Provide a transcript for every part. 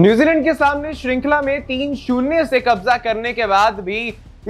New Zealand के सामने श्रृंखला में तीन शून्य से कब्जा करने के बाद भी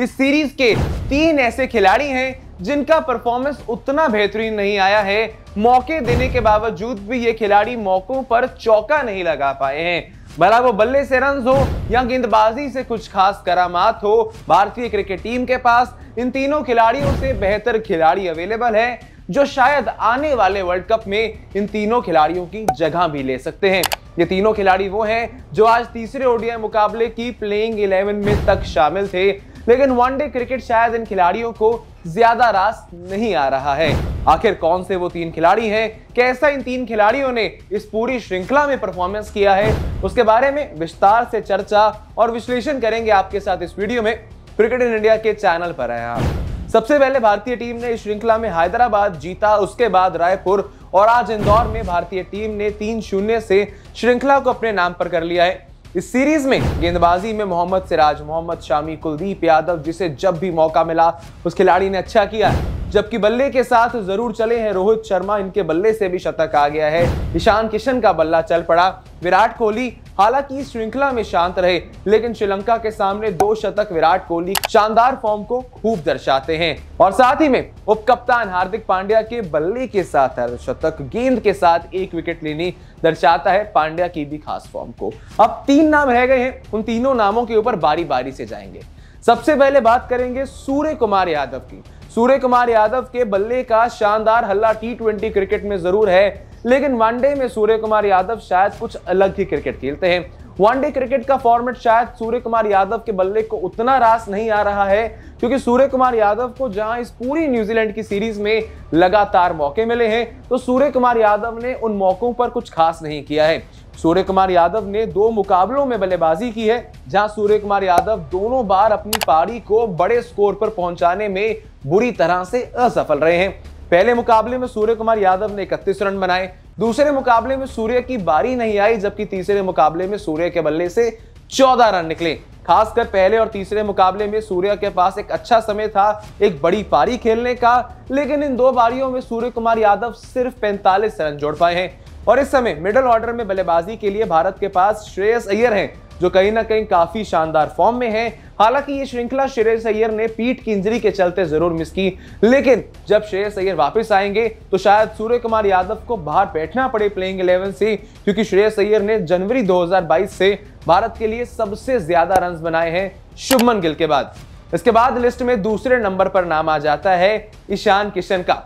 इस सीरीज के तीन ऐसे खिलाड़ी हैं जिनका परफॉर्मेंस उतना बेहतरीन नहीं आया है मौके देने के बावजूद भी ये खिलाड़ी मौकों पर चौका नहीं लगा पाए हैं भला वो बल्ले से रन हो या गेंदबाजी से कुछ खास करामात हो भारतीय क्रिकेट टीम के पास इन तीनों खिलाड़ियों से बेहतर खिलाड़ी अवेलेबल है जो शायद आने वाले वर्ल्ड कप में इन तीनों खिलाड़ियों की जगह भी ले सकते हैं ये तीनों खिलाड़ी वो हैं जो आज तीसरे ओडीआई मुकाबले की प्लेइंग 11 में तक शामिल थे लेकिन वनडे क्रिकेट शायद इन खिलाड़ियों को ज्यादा रास नहीं आ रहा है आखिर कौन से वो तीन खिलाड़ी हैं कैसा इन तीन खिलाड़ियों ने इस पूरी श्रृंखला में परफॉर्मेंस किया है उसके बारे में विस्तार से चर्चा और विश्लेषण करेंगे आपके साथ इस वीडियो में क्रिकेट इन इंडिया के चैनल पर आए आप सबसे पहले भारतीय टीम ने इस श्रृंखला में हैदराबाद जीता उसके बाद रायपुर और आज इंदौर में भारतीय टीम ने तीन शून्य से श्रृंखला को अपने नाम पर कर लिया है इस सीरीज में गेंदबाजी में मोहम्मद सिराज मोहम्मद शामी कुलदीप यादव जिसे जब भी मौका मिला उस खिलाड़ी ने अच्छा किया जबकि बल्ले के साथ जरूर चले हैं रोहित शर्मा इनके बल्ले से भी शतक आ गया है ईशान किशन का बल्ला चल पड़ा विराट कोहली हालांकि इस श्रृंखला में शांत रहे लेकिन श्रीलंका के सामने दो शतक विराट कोहली शानदार फॉर्म को खूब दर्शाते हैं और साथ ही में उप कप्तान हार्दिक पांड्या के बल्ले के साथ शतक गेंद के साथ एक विकेट लेनी दर्शाता है पांड्या की भी खास फॉर्म को अब तीन नाम रह गए हैं उन तीनों नामों के ऊपर बारी बारी से जाएंगे सबसे पहले बात करेंगे सूर्य कुमार यादव की सूर्य कुमार यादव के बल्ले का शानदार हल्ला टी ट्वेंटी क्रिकेट में जरूर है लेकिन वनडे में सूर्य कुमार यादव शायद कुछ अलग ही क्रिकेट खेलते हैं वनडे क्रिकेट का फॉर्मेट शायद सूर्य कुमार यादव के बल्ले को उतना रास नहीं आ रहा है क्योंकि सूर्य कुमार यादव को जहां इस पूरी न्यूजीलैंड की सीरीज में लगातार मौके मिले हैं तो सूर्य कुमार यादव ने उन मौकों पर कुछ खास नहीं किया है सूर्य कुमार यादव ने दो मुकाबलों में बल्लेबाजी की है जहां सूर्य कुमार यादव दोनों बार अपनी पारी को बड़े स्कोर पर पहुंचाने में बुरी तरह से असफल रहे हैं पहले मुकाबले में सूर्य कुमार यादव ने इकतीस रन बनाए दूसरे मुकाबले में सूर्य की बारी नहीं आई जबकि तीसरे मुकाबले में सूर्य के बल्ले से चौदह रन निकले खासकर पहले और तीसरे मुकाबले में सूर्य के पास एक अच्छा समय था एक बड़ी पारी खेलने का लेकिन इन दो बारियों में सूर्य कुमार यादव सिर्फ 45 रन जोड़ पाए हैं और इस समय मिडल ऑर्डर में बल्लेबाजी के लिए भारत के पास श्रेयस अय्यर हैं जो कहीं ना कहीं काफी शानदार फॉर्म में है हालांकि ये श्रृंखला श्रेयस अय्यर ने पीठ की इंजरी के चलते जरूर मिस की लेकिन जब श्रेयस अय्यर वापस आएंगे तो शायद सूर्य कुमार यादव को बाहर बैठना पड़े प्लेइंग इलेवन से क्योंकि श्रेयस अय्यर ने जनवरी बाईस से भारत के लिए सबसे ज्यादा रन बनाए हैं शुभमन गिल के बाद इसके बाद लिस्ट में दूसरे नंबर पर नाम आ जाता है ईशान किशन का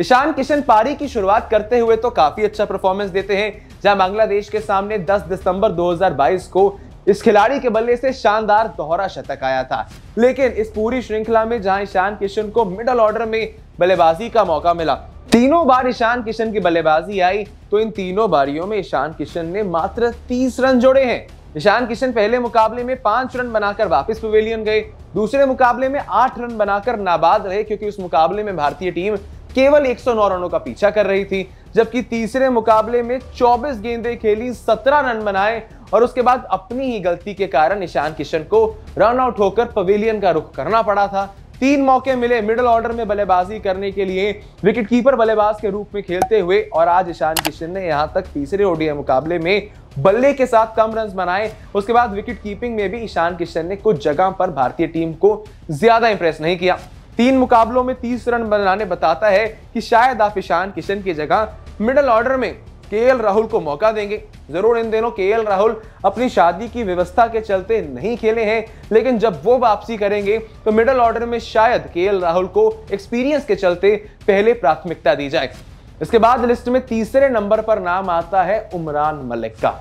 ईशान किशन पारी की शुरुआत करते हुए तो काफी अच्छा परफॉर्मेंस देते हैं जहां बांग्लादेश के सामने 10 दिसंबर 2022 को इस खिलाड़ी के बल्ले से शानदार दोहरा शतक आया था लेकिन इस पूरी श्रृंखला में जहां ईशान किशन को मिडल ऑर्डर में बल्लेबाजी का मौका मिला तीनों बार ईशान किशन की बल्लेबाजी आई तो इन तीनों बारियों में ईशान किशन ने मात्र तीस रन जोड़े हैं ईशान किशन पहले मुकाबले में पांच रन बनाकर वापस पवेलियन गए दूसरे मुकाबले में आठ रन बनाकर नाबाद रहे क्योंकि उस मुकाबले में भारतीय टीम केवल 109 रनों का पीछा कर रही थी जबकि तीसरे मुकाबले में 24 गेंदें खेली 17 रन बनाए और उसके बाद अपनी ही गलती के कारण ईशान किशन को रन आउट होकर पवेलियन का रुख करना पड़ा था तीन मौके मिले मिडिल ऑर्डर में बल्लेबाजी करने के लिए विकेटकीपर बल्लेबाज के रूप में खेलते हुए और आज ईशान किशन ने यहां तक तीसरे ओडीआई मुकाबले में बल्ले के साथ कम रन बनाए उसके बाद विकेट कीपिंग में भी ईशान किशन ने कुछ जगह पर भारतीय टीम को ज्यादा इंप्रेस नहीं किया तीन मुकाबलों में तीस रन बनाने बताता है कि शायद आप ईशान किशन की जगह मिडल ऑर्डर में के राहुल को मौका देंगे जरूर इन दिनों के राहुल अपनी शादी की व्यवस्था के चलते नहीं खेले हैं लेकिन जब वो वापसी करेंगे तो मिडल ऑर्डर में शायद के राहुल को एक्सपीरियंस के चलते पहले प्राथमिकता दी जाए इसके बाद लिस्ट में तीसरे नंबर पर नाम आता है उमरान मलिक का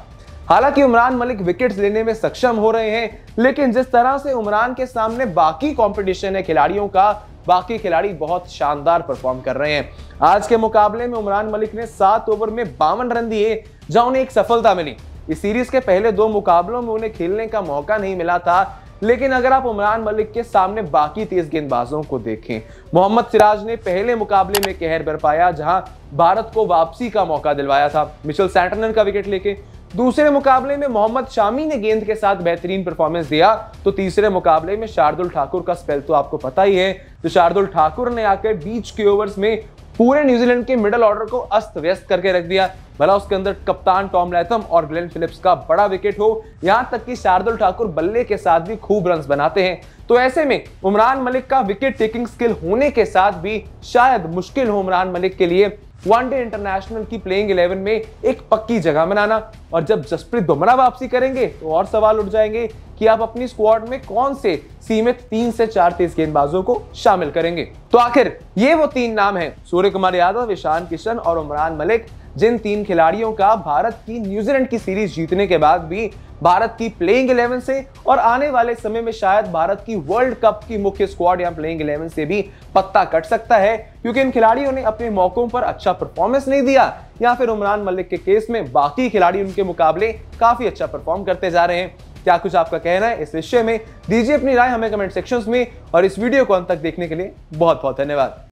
हालांकि उमरान मलिक विकेट्स लेने में सक्षम हो रहे हैं लेकिन जिस तरह से उमरान के सामने बाकी कंपटीशन है खिलाड़ियों का बाकी खिलाड़ी बहुत शानदार परफॉर्म कर रहे हैं आज के मुकाबले में उमरान मलिक ने सात ओवर में बावन रन दिए जहां उन्हें एक सफलता मिली इस सीरीज के पहले दो मुकाबलों में उन्हें खेलने का मौका नहीं मिला था लेकिन अगर आप उमरान मलिक के सामने बाकी तेज गेंदबाजों को देखें मोहम्मद सिराज ने पहले मुकाबले में कहर बरपाया जहां भारत को वापसी का मौका दिलवाया था मिशेल सैटनन का विकेट लेके दूसरे मुकाबले में मोहम्मद शामी ने गेंद के साथ बेहतरीन परफॉर्मेंस दिया तो तीसरे मुकाबले में शार्दुल ठाकुर का स्पेल तो आपको पता ही है तो शार्दुल ठाकुर ने आकर बीच के ओवर्स में पूरे न्यूजीलैंड के मिडल ऑर्डर को अस्त व्यस्त करके रख दिया भला उसके अंदर कप्तान टॉम लैथम और ग्लेन फिलिप्स का बड़ा विकेट हो यहां तक कि शार्दुल ठाकुर बल्ले के साथ भी खूब रन बनाते हैं तो ऐसे में उमरान मलिक का विकेट टेकिंग स्किल होने के साथ भी शायद मुश्किल हो उमरान मलिक के लिए वनडे इंटरनेशनल की प्लेइंग 11 में एक पक्की जगह बनाना और जब जसप्रीत बुमराह वापसी करेंगे तो और सवाल उठ जाएंगे कि आप अपनी स्क्वाड में कौन से सीमित तीन से चार तेज गेंदबाजों को शामिल करेंगे तो आखिर ये वो तीन नाम है सूर्य कुमार यादव ईशान किशन और उमरान मलिक जिन तीन खिलाड़ियों का भारत की न्यूजीलैंड की सीरीज जीतने के बाद भी भारत की प्लेइंग इलेवन से और आने वाले समय में शायद भारत की वर्ल्ड कप की मुख्य स्क्वाड या प्लेइंग इलेवन से भी पत्ता कट सकता है क्योंकि इन खिलाड़ियों ने अपने मौकों पर अच्छा परफॉर्मेंस नहीं दिया या फिर उमरान मलिक के केस में बाकी खिलाड़ी उनके मुकाबले काफी अच्छा परफॉर्म करते जा रहे हैं क्या कुछ आपका कहना है इस विषय में दीजिए अपनी राय हमें कमेंट सेक्शन में और इस वीडियो को अंत तक देखने के लिए बहुत बहुत धन्यवाद